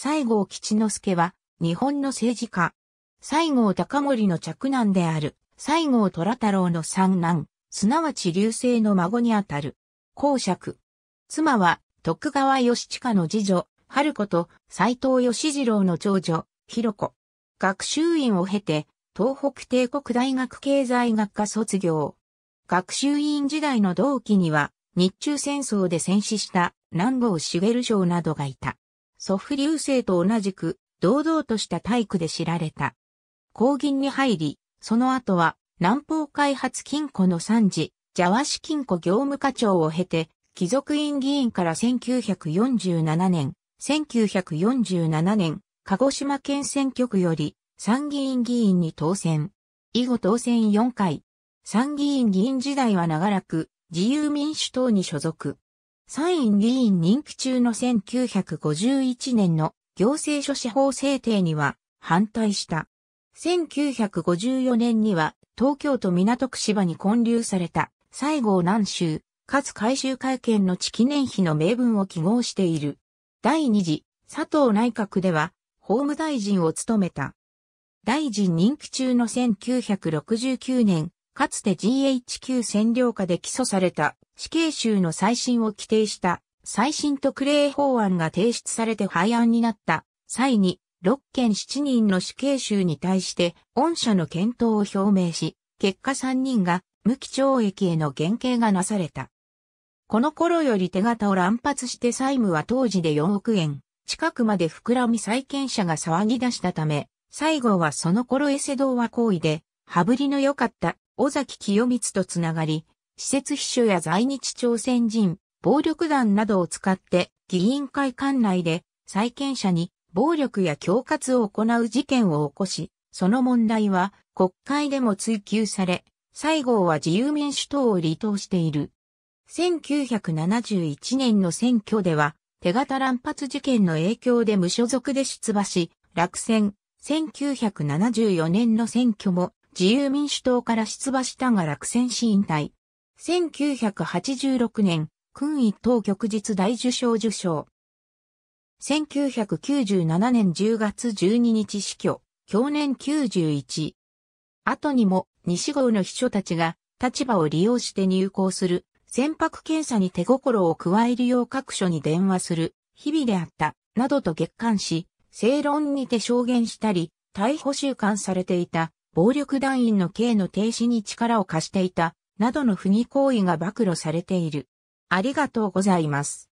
西郷吉之助は、日本の政治家。西郷隆盛の嫡男である、西郷虎太郎の三男、すなわち流星の孫にあたる。公爵。妻は、徳川義親の次女、春子と斎藤義次郎の長女、広子。学習院を経て、東北帝国大学経済学科卒業。学習院時代の同期には、日中戦争で戦死した南郷茂将などがいた。祖父流星と同じく、堂々とした体育で知られた。公銀に入り、その後は、南方開発金庫の参事、ジワシ金庫業務課長を経て、貴族院議員から1947年、1947年、鹿児島県選挙区より、参議院議員に当選。以後当選4回。参議院議員時代は長らく、自由民主党に所属。参院議員任期中の1951年の行政書士法制定には反対した。1954年には東京都港区芝に建立された西郷南州、かつ改修会見の地記念碑の名分を記号している。第二次佐藤内閣では法務大臣を務めた。大臣任期中の1969年、かつて GHQ 占領下で起訴された死刑囚の再審を規定した再審特例法案が提出されて廃案になった際に6件7人の死刑囚に対して御社の検討を表明し、結果3人が無期懲役への減刑がなされた。この頃より手形を乱発して債務は当時で4億円近くまで膨らみ債権者が騒ぎ出したため、最後はその頃エセドは行為で、羽振りの良かった尾崎清光とつながり、施設秘書や在日朝鮮人、暴力団などを使って議員会館内で債権者に暴力や恐喝を行う事件を起こし、その問題は国会でも追及され、西郷は自由民主党を離党している。1971年の選挙では、手形乱発事件の影響で無所属で出馬し、落選。1974年の選挙も自由民主党から出馬したが落選し引退。1986年、君一等局日大受賞受賞。1997年10月12日死去、去年91。後にも西郷の秘書たちが立場を利用して入港する、船舶検査に手心を加えるよう各所に電話する、日々であった、などと月刊し、正論にて証言したり、逮捕収監されていた暴力団員の刑の停止に力を貸していた、などの不義行為が暴露されている。ありがとうございます。